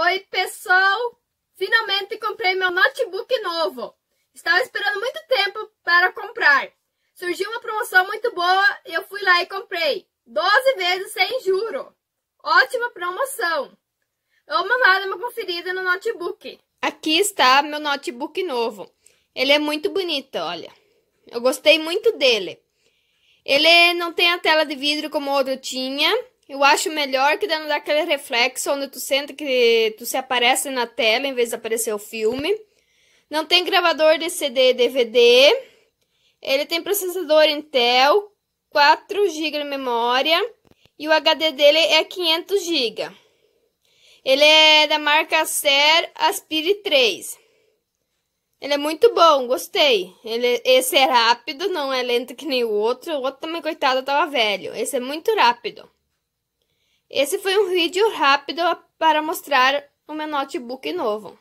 Oi, pessoal! Finalmente comprei meu notebook novo. Estava esperando muito tempo para comprar. Surgiu uma promoção muito boa e eu fui lá e comprei. 12 vezes sem juro. Ótima promoção. Vamos lá dar uma conferida no notebook. Aqui está meu notebook novo. Ele é muito bonito, olha. Eu gostei muito dele. Ele não tem a tela de vidro como o outro tinha. Eu acho melhor que dando aquele reflexo onde tu sente que tu se aparece na tela em vez de aparecer o filme. Não tem gravador de CD DVD. Ele tem processador Intel, 4 GB de memória e o HD dele é 500 GB. Ele é da marca Ser Aspire 3. Ele é muito bom, gostei. Ele, esse é rápido, não é lento que nem o outro. O outro também, coitado, tava velho. Esse é muito rápido. Esse foi um vídeo rápido para mostrar o meu notebook novo.